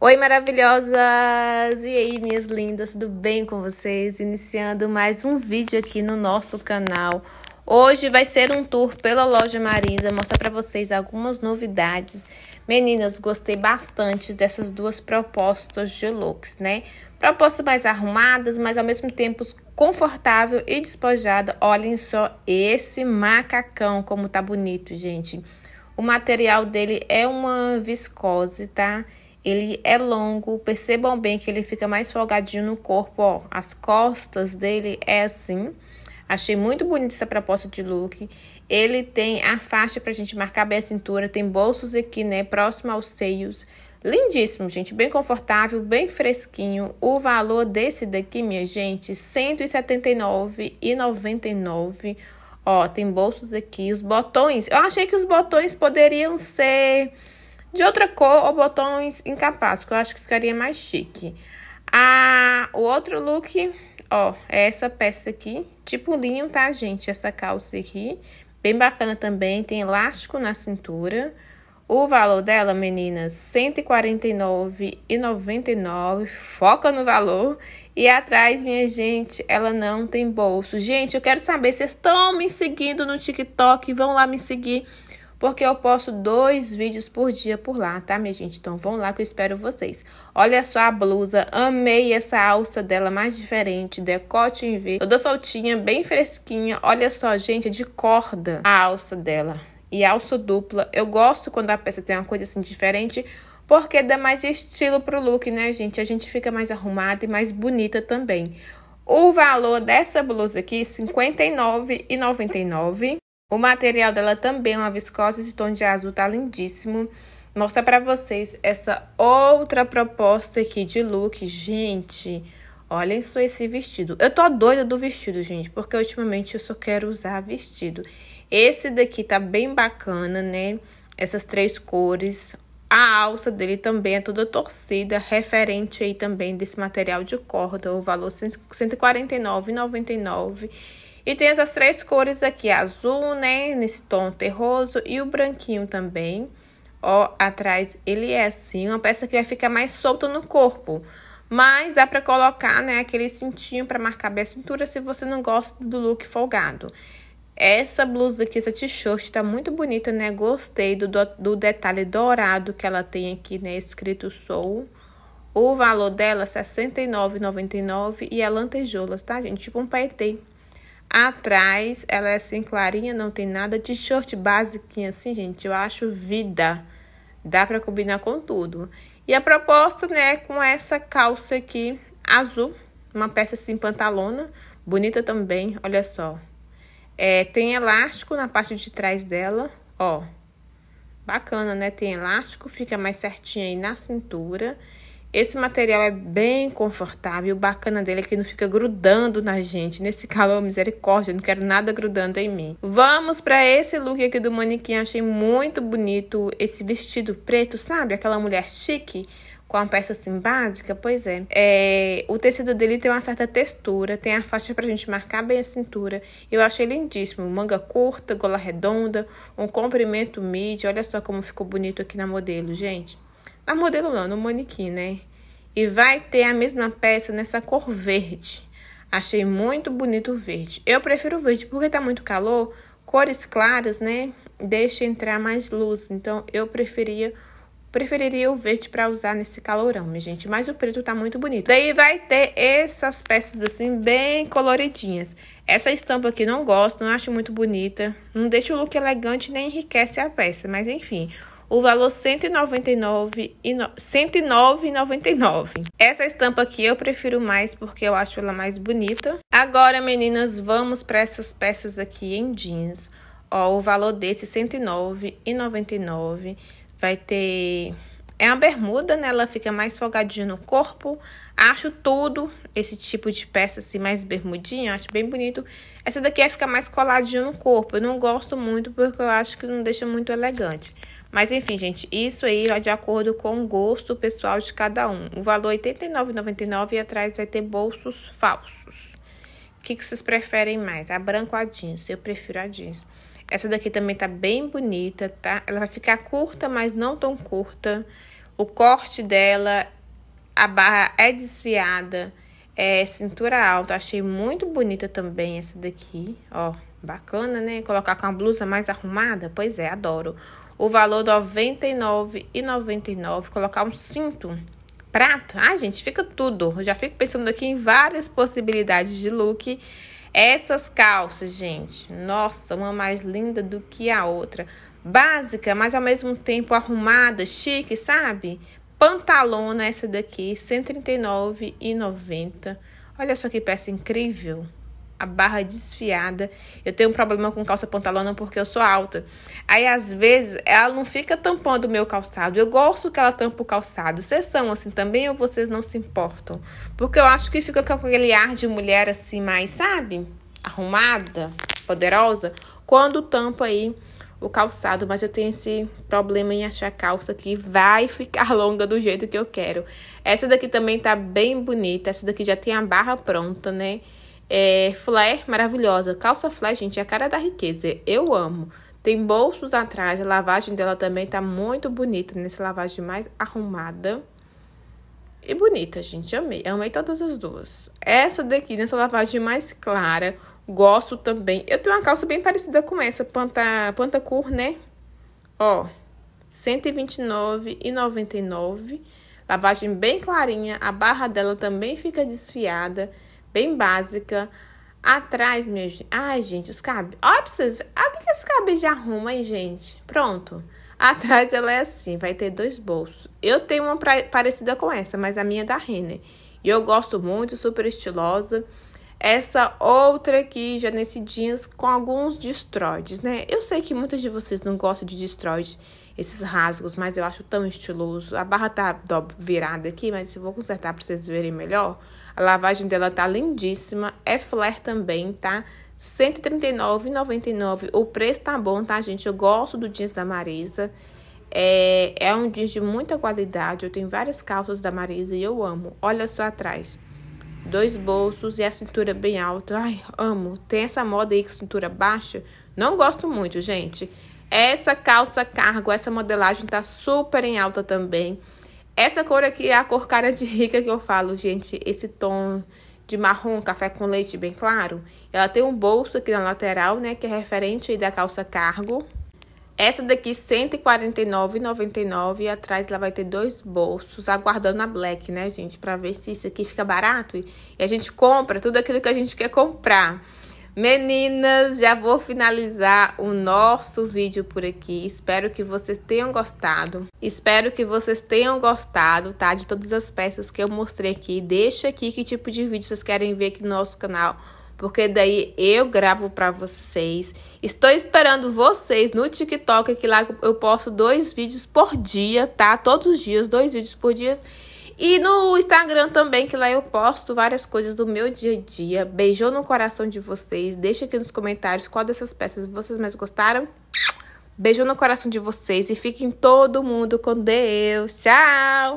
Oi, maravilhosas! E aí, minhas lindas, tudo bem com vocês? Iniciando mais um vídeo aqui no nosso canal. Hoje vai ser um tour pela loja Marisa, mostrar para vocês algumas novidades. Meninas, gostei bastante dessas duas propostas de looks, né? Propostas mais arrumadas, mas ao mesmo tempo confortável e despojada. Olhem só esse macacão, como tá bonito, gente. O material dele é uma viscose, Tá? Ele é longo, percebam bem que ele fica mais folgadinho no corpo, ó. As costas dele é assim. Achei muito bonita essa proposta de look. Ele tem a faixa pra gente marcar bem a cintura, tem bolsos aqui, né, próximo aos seios. Lindíssimo, gente, bem confortável, bem fresquinho. O valor desse daqui, minha gente, R$ 179,99. Ó, tem bolsos aqui, os botões. Eu achei que os botões poderiam ser de outra cor ou botões encapados, que eu acho que ficaria mais chique. Ah, o outro look, ó, é essa peça aqui, tipo linho, tá, gente? Essa calça aqui, bem bacana também, tem elástico na cintura. O valor dela, meninas, R$ 149,99. Foca no valor. E atrás, minha gente, ela não tem bolso. Gente, eu quero saber, vocês estão me seguindo no TikTok? Vão lá me seguir porque eu posto dois vídeos por dia por lá, tá, minha gente? Então vão lá que eu espero vocês. Olha só a blusa, amei essa alça dela mais diferente, decote em V, toda soltinha, bem fresquinha. Olha só, gente, é de corda a alça dela. E alça dupla. Eu gosto quando a peça tem uma coisa assim diferente, porque dá mais estilo pro look, né, gente? A gente fica mais arrumada e mais bonita também. O valor dessa blusa aqui, R$ 59,99. O material dela também é uma viscose de tom de azul, tá lindíssimo. Mostrar para vocês essa outra proposta aqui de look, gente. Olhem só esse vestido. Eu tô doida do vestido, gente, porque ultimamente eu só quero usar vestido. Esse daqui tá bem bacana, né? Essas três cores. A alça dele também é toda torcida, referente aí também desse material de corda, o valor R$ 149,99. E tem essas três cores aqui, azul, né, nesse tom terroso e o branquinho também. Ó, atrás ele é assim, uma peça que vai ficar mais solta no corpo. Mas dá pra colocar, né, aquele cintinho pra marcar bem a cintura se você não gosta do look folgado. Essa blusa aqui, essa t-shirt, tá muito bonita, né? Gostei do, do detalhe dourado que ela tem aqui, né? Escrito Soul. O valor dela R$ é 69,99 e é lantejoulas, tá, gente? Tipo um paetê. Atrás, ela é assim clarinha, não tem nada de short basiquinha assim, gente. Eu acho vida. Dá pra combinar com tudo. E a proposta, né, é com essa calça aqui azul, uma peça assim pantalona, bonita também, olha só. É, tem elástico na parte de trás dela, ó. Bacana, né? Tem elástico, fica mais certinho aí na cintura. Esse material é bem confortável. O bacana dele é que não fica grudando na gente. Nesse calor, misericórdia, não quero nada grudando em mim. Vamos para esse look aqui do manequim. Achei muito bonito esse vestido preto, sabe? Aquela mulher chique com uma peça assim básica, pois é. é. O tecido dele tem uma certa textura, tem a faixa pra gente marcar bem a cintura. Eu achei lindíssimo. Manga curta, gola redonda, um comprimento midi. Olha só como ficou bonito aqui na modelo, gente. Na modelo não, no manequim, né? E vai ter a mesma peça nessa cor verde. Achei muito bonito o verde. Eu prefiro o verde porque tá muito calor, cores claras, né? Deixa entrar mais luz. Então eu preferia preferiria o verde para usar nesse calorão, minha gente, mas o preto tá muito bonito. Daí vai ter essas peças assim bem coloridinhas. Essa estampa aqui não gosto, não acho muito bonita, não deixa o look elegante nem enriquece a peça, mas enfim o valor 199,99. 109,99. Essa estampa aqui eu prefiro mais porque eu acho ela mais bonita. Agora, meninas, vamos para essas peças aqui em jeans. Ó, o valor desse 109,99 vai ter é uma bermuda, né? Ela fica mais folgadinha no corpo. Acho tudo esse tipo de peça assim, mais bermudinha, acho bem bonito. Essa daqui é ficar mais coladinha no corpo. Eu não gosto muito porque eu acho que não deixa muito elegante. Mas enfim, gente, isso aí é de acordo com o gosto pessoal de cada um. O valor R$ 89,99 e atrás vai ter bolsos falsos. O que, que vocês preferem mais? A branca ou a jeans? Eu prefiro a jeans. Essa daqui também tá bem bonita, tá? Ela vai ficar curta, mas não tão curta. O corte dela, a barra é desviada é cintura alta. Achei muito bonita também essa daqui, ó. Bacana, né? Colocar com a blusa mais arrumada? Pois é, adoro. O valor R$ 99,99. Colocar um cinto prata. Ah, gente, fica tudo. Eu já fico pensando aqui em várias possibilidades de look. Essas calças, gente. Nossa, uma mais linda do que a outra. Básica, mas ao mesmo tempo arrumada, chique, sabe? Pantalona essa daqui, R$ 139,90. Olha só que peça incrível a barra desfiada. Eu tenho um problema com calça pantalona porque eu sou alta. Aí, às vezes, ela não fica tampando o meu calçado. Eu gosto que ela tampa o calçado. Vocês são assim também ou vocês não se importam? Porque eu acho que fica com aquele ar de mulher assim, mais, sabe? Arrumada, poderosa, quando tampa aí o calçado, mas eu tenho esse problema em achar calça que vai ficar longa do jeito que eu quero. Essa daqui também tá bem bonita, essa daqui já tem a barra pronta, né? É, flare maravilhosa. Calça flare, gente, é a cara da riqueza. Eu amo. Tem bolsos atrás. A lavagem dela também tá muito bonita. Nessa lavagem mais arrumada. E bonita, gente. Amei. Amei todas as duas. Essa daqui, nessa lavagem mais clara. Gosto também. Eu tenho uma calça bem parecida com essa. Panta, pantacur, né? Ó. R$129,99. Lavagem bem clarinha. A barra dela também fica desfiada bem básica. Atrás, meus. Ai, gente, os cabelos. Olha pra vocês. Olha o que esse cabelo já arruma, hein, gente? Pronto. Atrás ela é assim, vai ter dois bolsos. Eu tenho uma pra... parecida com essa, mas a minha é da Renner. E eu gosto muito, super estilosa essa outra aqui, já nesse jeans, com alguns destroides, né? Eu sei que muitas de vocês não gostam de destroides, esses rasgos, mas eu acho tão estiloso. A barra tá virada aqui, mas eu vou consertar pra vocês verem melhor. A lavagem dela tá lindíssima, é flare também, tá? R$139,99, O preço tá bom, tá, gente? Eu gosto do jeans da Marisa. É, é um jeans de muita qualidade. Eu tenho várias calças da Marisa e eu amo. Olha só atrás dois bolsos e a cintura bem alta. Ai, amo. Tem essa moda aí com cintura baixa. Não gosto muito, gente. Essa calça cargo, essa modelagem tá super em alta também. Essa cor aqui é a cor cara de rica que eu falo, gente. Esse tom de marrom, café com leite bem claro. Ela tem um bolso aqui na lateral, né, que é referente aí da calça cargo. Essa daqui, R$ 149,99 e atrás ela vai ter dois bolsos, aguardando a Black, né, gente? Pra ver se isso aqui fica barato e a gente compra tudo aquilo que a gente quer comprar. Meninas, já vou finalizar o nosso vídeo por aqui. Espero que vocês tenham gostado. Espero que vocês tenham gostado, tá? De todas as peças que eu mostrei aqui. Deixa aqui que tipo de vídeo vocês querem ver aqui no nosso canal porque daí eu gravo para vocês. Estou esperando vocês no TikTok, que lá eu posto dois vídeos por dia, tá? Todos os dias, dois vídeos por dia. E no Instagram também, que lá eu posto várias coisas do meu dia a dia. Beijou no coração de vocês. Deixa aqui nos comentários qual dessas peças vocês mais gostaram. Beijo no coração de vocês e fiquem todo mundo com Deus. Tchau!